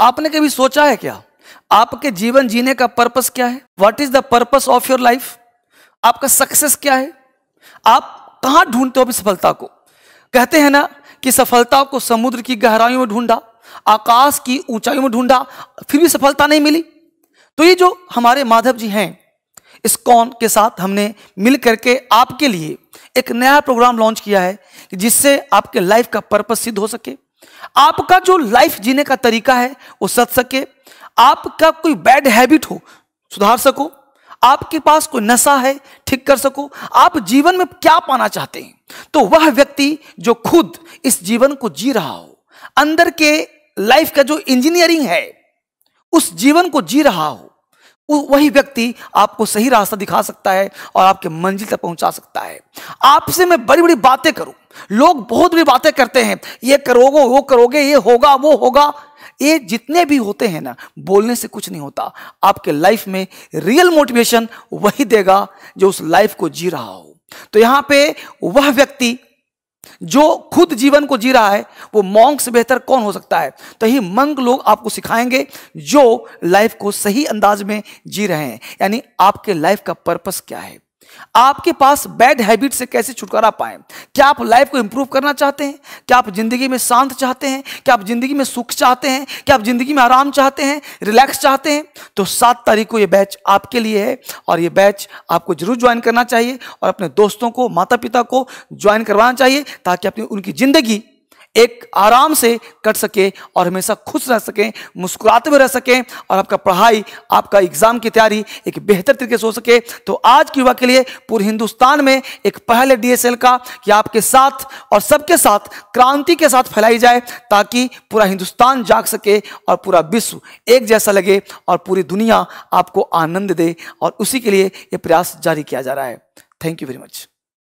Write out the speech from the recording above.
आपने कभी सोचा है क्या आपके जीवन जीने का पर्पस क्या है what is the purpose of your life आपका सक्सेस क्या है आप कहाँ ढूंढते हो अपनी सफलता को कहते हैं ना कि सफलता को समुद्र की गहराइयों में ढूंढा आकाश की ऊंचाइयों में ढूंढा फिर भी सफलता नहीं मिली तो ये जो हमारे माधव जी हैं इस कौन के साथ हमने मिल करके आपके लिए एक नया प्रोग्राम लॉन्च किया है जिससे आपके लाइफ का पर्पस सिद्ध हो सके आपका जो लाइफ जीने का तरीका है वो सच सके आपका कोई बैड हैबिट हो सुधार सको आपके पास कोई नशा है ठीक कर सको आप जीवन में क्या पाना चाहते हैं तो वह व्यक्ति जो खुद इस जीवन को जी रहा हो अंदर के लाइफ का जो इंजीनियरिंग है उस जीवन को जी रहा हो वही व्यक्ति आपको सही रास्ता दिखा सकता है और आपके मंजिल तक पहुंचा सकता है आपसे मैं बड़ी बड़ी बातें करूं लोग बहुत बड़ी बातें करते हैं ये करोगे वो करोगे ये होगा वो होगा ये जितने भी होते हैं ना बोलने से कुछ नहीं होता आपके लाइफ में रियल मोटिवेशन वही देगा जो उस लाइफ को जी रहा हो तो यहां पे वह व्यक्ति जो खुद जीवन को जी रहा है वो मॉन्ग से बेहतर कौन हो सकता है तो ही मंग लोग आपको सिखाएंगे जो लाइफ को सही अंदाज में जी रहे हैं यानी आपके लाइफ का पर्पस क्या है आपके पास बैड हैबिट से कैसे छुटकारा पाए क्या आप लाइफ को इंप्रूव करना चाहते हैं क्या आप जिंदगी में शांत चाहते हैं क्या आप जिंदगी में सुख चाहते हैं क्या आप जिंदगी में आराम चाहते हैं रिलैक्स चाहते हैं तो सात तारीख को यह बैच आपके लिए है और यह बैच आपको जरूर ज्वाइन करना चाहिए और अपने दोस्तों को माता पिता को ज्वाइन करवाना चाहिए ताकि अपनी उनकी जिंदगी एक आराम से कट सके और हमेशा खुश रह सकें मुस्कुराते हुए रह सकें और आपका पढ़ाई आपका एग्जाम की तैयारी एक बेहतर तरीके से हो सके तो आज के युवा के लिए पूरे हिंदुस्तान में एक पहल है डीएसएल का कि आपके साथ और सबके साथ क्रांति के साथ फैलाई जाए ताकि पूरा हिंदुस्तान जाग सके और पूरा विश्व एक जैसा लगे और पूरी दुनिया आपको आनंद दे और उसी के लिए ये प्रयास जारी किया जा रहा है थैंक यू वेरी मच